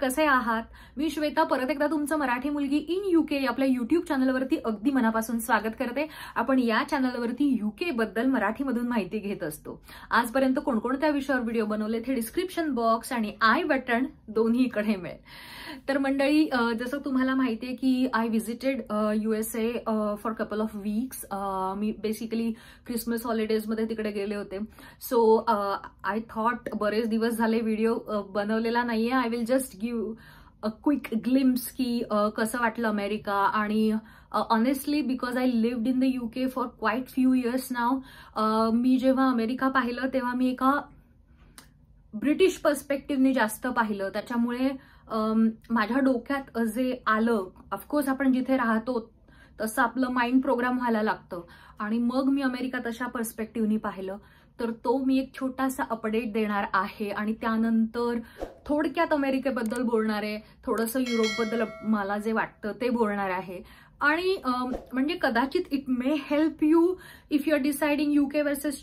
कसे आहात मी श्वेता परत एकदा तुमचं मराठी मुलगी इन युके आपल्या युट्यूब चॅनलवरती अगदी मनापासून स्वागत करते आपण या चॅनलवरती युके बद्दल मराठीमधून माहिती घेत असतो आजपर्यंत कोणकोणत्या विषयावर व्हिडिओ बनवले ते डिस्क्रिप्शन बॉक्स आणि आय बटन दोन्हीकडे मिळेल तर मंडळी जसं तुम्हाला माहिती आहे की I visited USA for couple of weeks मी बेसिकली क्रिसमस मध्ये तिकडे गेले होते सो आय थॉट बरेच दिवस झाले व्हिडिओ बनवलेला नाहीये I will just give a quick glimpse की कसं वाटलं अमेरिका आणि honestly because I lived in the K for quite few years now मी जेव्हा अमेरिका पाहिलं तेव्हा मी एका ब्रिटिश पर्स्पेक्टिव्हने जास्त पाहिलं त्याच्यामुळे माझ्या डोक्यात जे आलं ऑफकोर्स आपण जिथे राहतो तसं आपलं माइंड प्रोग्राम व्हायला लागतं आणि मग मी अमेरिका तशा पर्स्पेक्टिव्हनी पाहिलं तर तो मी एक छोटासा अपडेट देणार आहे आणि त्यानंतर थोडक्यात अमेरिकेबद्दल बोलणार आहे थोडंसं युरोपबद्दल मला जे वाटतं ते बोलणार आहे आणि म्हणजे कदाचित it may help you if you are deciding UK versus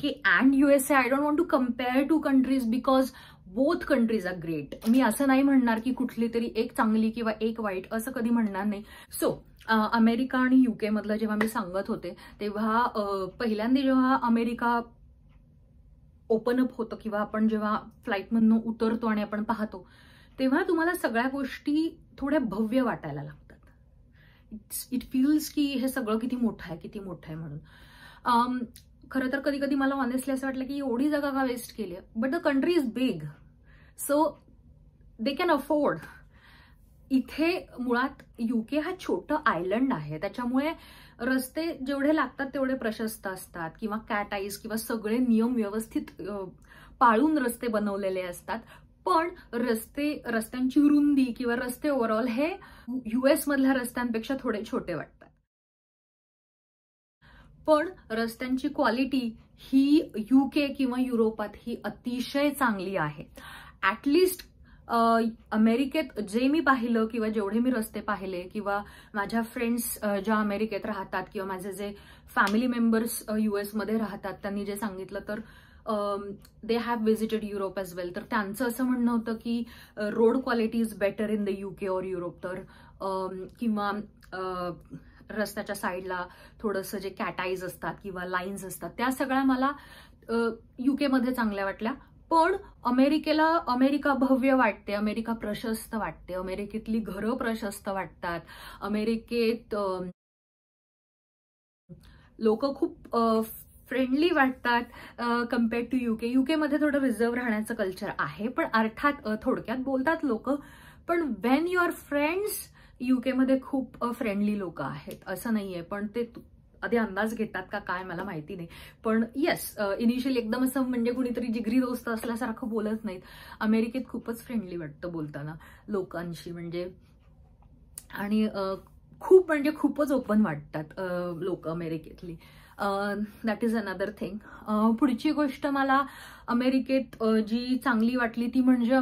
K and U S A I don't want to compare two countries because both countries are great मी असं नाही म्हणणार की कुठली तरी एक चांगली किंवा एक वाईट असं कधी म्हणणार नाही सो अमेरिका आणि युकेमधलं जेव्हा मी सांगत होते तेव्हा पहिल्यांदा जेव्हा अमेरिका ओपन अप होतं किंवा आपण जेव्हा फ्लाईटमधनं उतरतो आणि आपण पाहतो तेव्हा तुम्हाला सगळ्या गोष्टी थोड्या भव्य वाटायला लागतात इट फील्स की हे सगळं किती मोठं आहे किती मोठं आहे म्हणून खरं तर कधी कधी मला ऑनेस्टली असं वाटलं की एवढी जागा का वेस्ट केली but the country is big so they can afford इथे मुळात युके हा छोटा आयलंड आहे त्याच्यामुळे रस्ते जेवढे लागतात तेवढे प्रशस्त असतात किंवा कॅटाईज किंवा सगळे नियम व्यवस्थित पाळून रस्ते बनवलेले असतात पण रस्ते रस्त्यांची रुंदी किंवा रस्ते ओव्हरऑल हे युएस मधल्या रस्त्यांपेक्षा थोडे छोटे वाटतात पण रस्त्यांची क्वालिटी ही युके किंवा युरोपात ही अतिशय चांगली आहे ऍटलिस्ट अमेरिकेत जे मी पाहिलं किंवा जेवढे मी रस्ते पाहिले किंवा माझ्या फ्रेंड्स ज्या अमेरिकेत राहतात किंवा माझे जे फॅमिली मेंबर्स मध्ये राहतात त्यांनी जे सांगितलं तर they have visited Europe as well तर त्यांचं असं म्हणणं होतं की road quality is better in the K or Europe तर किंवा रस्त्याच्या साईडला थोडंसं जे कॅटाईज असतात किंवा लाईन्स असतात त्या सगळ्या मला युकेमध्ये चांगल्या वाटल्या पण अमेरिकेला अमेरिका भव्य वाटते अमेरिका प्रशस्त वाटते अमेरिकेतली घरं प्रशस्त वाटतात अमेरिकेत लोक खूप फ्रेंडली वाटतात कम्पेअर्ड टू युके युकेमध्ये थोडं रिझर्व राहण्याचं कल्चर आहे पण अर्थात थोडक्यात बोलतात लोक पण वेन युअर फ्रेंड्स युकेमध्ये खूप फ्रेंडली लोक आहेत असं नाहीये पण ते आधी अंदाज घेतात का काय मला माहिती नाही पण येस इनिशियली एकदम असं म्हणजे कुणीतरी जिगरी दोस्त असल्यासारखं बोलत नाहीत अमेरिकेत खूपच फ्रेंडली वाटतं बोलताना लोकांशी म्हणजे आणि खूप म्हणजे खूपच ओपन वाटतात लोक अमेरिकेतली दॅट इज अनदर थिंग पुढची गोष्ट मला अमेरिकेत जी चांगली वाटली ती म्हणजे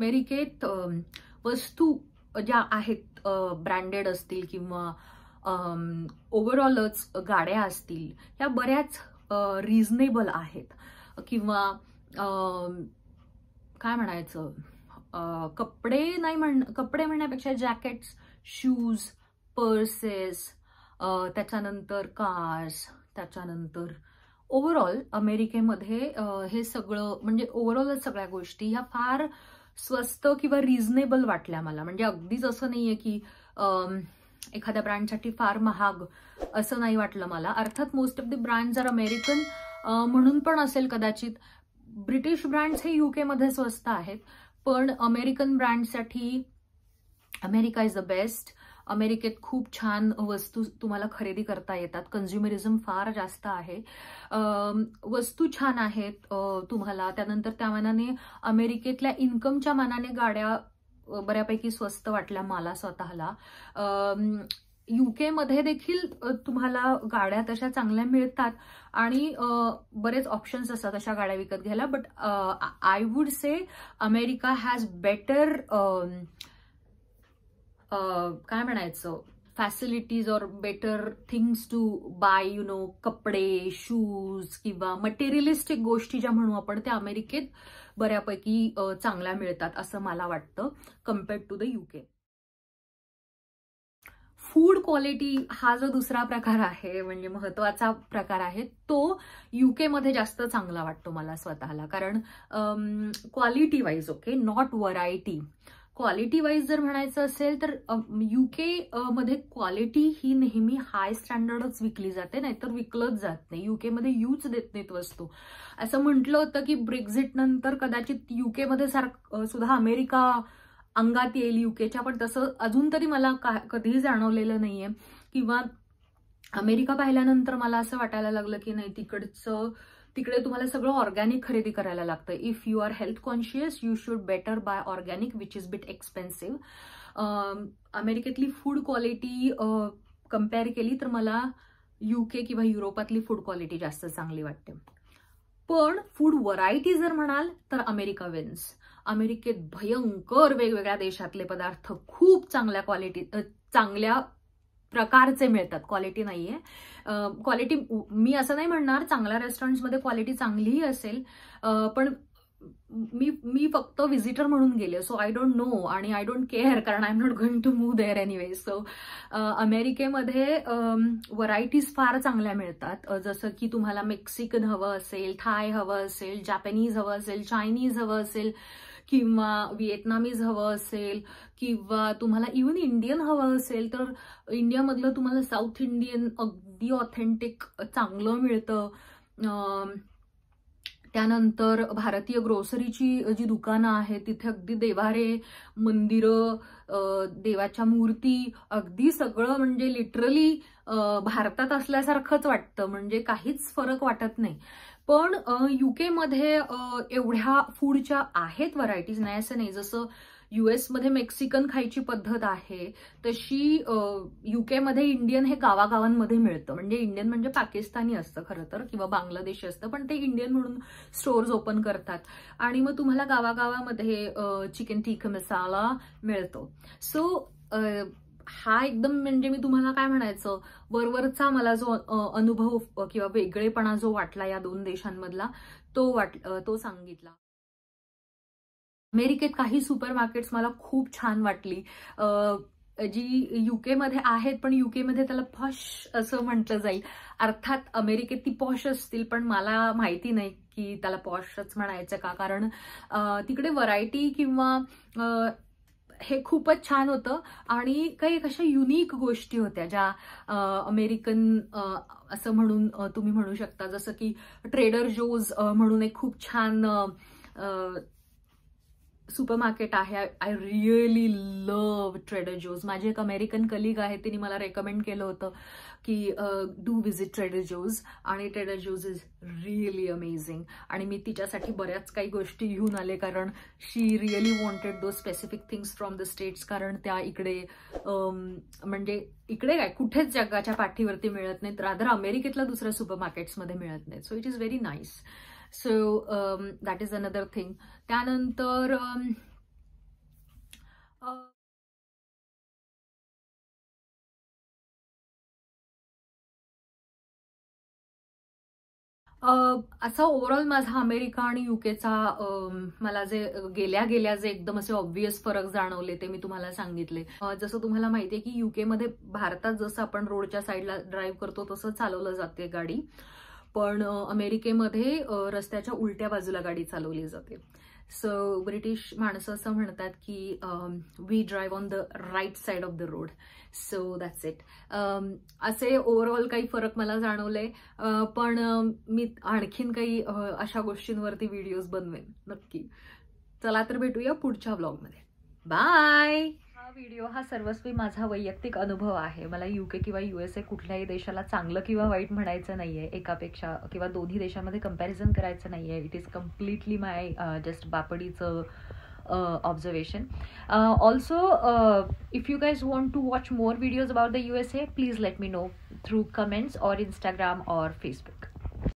अमेरिकेत वस्तू ज्या आहेत ब्रँडेड असतील किंवा ओवरऑलच गाड्या असतील ह्या बऱ्याच रिजनेबल आहेत किंवा काय म्हणायचं कपडे नाही म्हण कपडे म्हणण्यापेक्षा जॅकेट्स शूज पर्सेस त्याच्यानंतर कार्स त्याच्यानंतर ओवरऑल अमेरिकेमध्ये हे सगळं म्हणजे ओवरऑलच सगळ्या गोष्टी ह्या फार स्वस्त किंवा रिजनेबल वाटल्या मला म्हणजे अगदीच असं नाहीये की एखाद्या ब्रँडसाठी फार महाग असं नाही वाटलं मला अर्थात मोस्ट ऑफ द ब्रँड जर अमेरिकन म्हणून पण असेल कदाचित ब्रिटिश ब्रँड्स हे युकेमध्ये स्वस्त आहेत पण अमेरिकन ब्रँडसाठी अमेरिका इज द बेस्ट अमेरिकेत खूप छान वस्तू तुम्हाला खरेदी करता येतात कन्झ्युमरिझम फार जास्त आहे वस्तू छान आहेत तुम्हाला त्यानंतर त्या मानाने अमेरिकेतल्या इन्कमच्या मानाने गाड्या बऱ्यापैकी स्वस्त वाटल्या मला स्वतःला युकेमध्ये देखील तुम्हाला गाड्या तशा चांगल्या मिळतात आणि बरेच ऑप्शन्स असतात अशा गाड्या विकत घ्यायला but I would say America has better काय म्हणायचं facilities or better things to buy you know कपडे शूज किंवा मटेरियलिस्टिक गोष्टी ज्या म्हणू आपण त्या अमेरिकेत बऱ्यापैकी चांगल्या मिळतात असं मला वाटतं compared to the UK food quality हा जो दुसरा प्रकार आहे म्हणजे महत्वाचा प्रकार आहे तो युकेमध्ये जास्त चांगला वाटतो मला स्वतःला कारण quality wise okay not variety quality wise जर म्हणायचं असेल तर युके मध्ये क्वालिटी ही नेहमी हाय स्टँडर्डच विकली जाते नाहीतर विकलंच जात नाही मध्ये यूज देत नाहीत वस्तू असं म्हटलं होतं की ब्रेक्झिट नंतर कदाचित युकेमध्ये सारखं सुद्धा अमेरिका अंगात येईल युकेच्या पण तसं अजून तरी मला कधीही जाणवलेलं नाहीये किंवा अमेरिका पाहिल्यानंतर मला असं वाटायला लागलं की नाही तिकडचं तिकडे तुम्हाला सगळं ऑर्गॅनिक खरेदी करायला लागतं if you are health conscious you should better buy organic which is bit expensive अमेरिकेतली फूड क्वालिटी कम्पेअर केली तर मला यूके किंवा युरोपातली फूड क्वालिटी जास्त चांगली वाटते पण फूड व्हरायटी जर म्हणाल तर अमेरिका विन्स अमेरिकेत भयंकर वेगवेगळ्या देशातले पदार्थ खूप चांगल्या क्वालिटी चांगल्या प्रकारचे मिळतात क्वालिटी नाही आहे क्वालिटी मी असं नाही म्हणणार चांगल्या रेस्टॉरंटमध्ये क्वालिटी चांगलीही असेल पण मी मी फक्त व्हिजिटर म्हणून गेले सो आय डोंट नो आणि आय डोंट केअर कारण I am not going to move there anyway so अमेरिकेमध्ये व्हरायटीज फार चांगल्या मिळतात जसं की तुम्हाला मेक्सिकन हवं असेल थाय हवं असेल जापनीज हवं असेल चायनीज हवं असेल किंवा व्हिएतनामीज हवं असेल किंवा तुम्हाला इवन इंडियन हवं असेल तर इंडियामधलं तुम्हाला साऊथ इंडियन अगदी ऑथेंटिक चांगलं मिळतं त्यानंतर भारतीय ग्रोसरीची जी दुकानं आहेत तिथे अगदी देवारे मंदिरं देवाच्या मूर्ती अगदी सगळं म्हणजे लिटरली भारतात असल्यासारखंच वाटतं म्हणजे काहीच फरक वाटत नाही पण युकेमध्ये एवढ्या फूडच्या आहेत व्हरायटीज नाही असं नाही जसं मध्ये मेक्सिकन खायची पद्धत आहे तशी युकेमध्ये इंडियन हे गावागावांमध्ये मिळतं म्हणजे इंडियन म्हणजे पाकिस्तानी असतं खरं तर किंवा बांगलादेशी असतं पण ते इंडियन म्हणून स्टोअर्स ओपन करतात आणि मग तुम्हाला गावागावामध्ये चिकन टिक्का मसाला मिळतो सो हा एकदम म्हणजे मी तुम्हाला काय म्हणायचं वरवरचा मला जो अनुभव किंवा वेगळेपणा जो वाटला या दोन देशांमधला तो वाट तो सांगितला अमेरिकेत काही सुपर मार्केट्स मला खूप छान वाटली जी मध्ये आहेत पण मध्ये त्याला पॉश असं म्हटलं जाईल अर्थात अमेरिकेत ती पॉश असतील पण मला माहिती नाही की त्याला पॉशच म्हणायचं का कारण तिकडे व्हरायटी किंवा हे खूपच छान होतं आणि काही अशा युनिक गोष्टी होत्या ज्या अमेरिकन असं म्हणून तुम्ही म्हणू शकता जसं की ट्रेडर जोज म्हणून एक खूप छान सुपर मार्केट आहे I really love Trader Joe's माझे एक अमेरिकन कलिग आहे तिने मला रेकमेंड केलं होतं की डू विजिट ट्रेडर जोज आणि Trader Joe's is really amazing आणि मी तिच्यासाठी बऱ्याच काही गोष्टी घेऊन आले कारण she really wanted two specific things from the States कारण त्या इकडे म्हणजे इकडे काय कुठेच जगाच्या पाठीवरती मिळत नाहीत रादर अमेरिकेतल्या दुसऱ्या सुपर मार्केट्समध्ये मिळत नाहीत so it is very nice so that is another thing त्यानंतर um, uh, असा ओव्हरऑल माझा अमेरिका आणि युकेचा um, मला जे गेल्या गेल्या जे एकदम असे ऑब्व्हियस फरक जाणवले ते मी तुम्हाला सांगितले जसं तुम्हाला माहिती आहे की युकेमध्ये भारतात जसं आपण रोडच्या साईडला ड्राईव्ह करतो तसं चालवलं जाते गाडी पण अमेरिकेमध्ये रस्त्याच्या उलट्या बाजूला गाडी चालवली जाते सो ब्रिटिश माणसं असं म्हणतात की we drive on the right side of the road so that's it असे ओव्हरऑल काही फरक मला जाणवले पण मी आणखीन काही अशा गोष्टींवरती व्हिडिओज बनवेन नक्की चला तर भेटूया पुढच्या ब्लॉगमध्ये बाय व्हिडिओ हा सर्वस्वी माझा वैयक्तिक अनुभव आहे मला के किंवा एस ए कुठल्याही देशाला चांगलं किंवा वाईट म्हणायचं नाही आहे एकापेक्षा किंवा दोन्ही देशामध्ये कम्पॅरिझन करायचं नाही आहे it is completely my just बापडीचं observation also if you guys want to watch more videos about the U S A please let me know through comments or Instagram or Facebook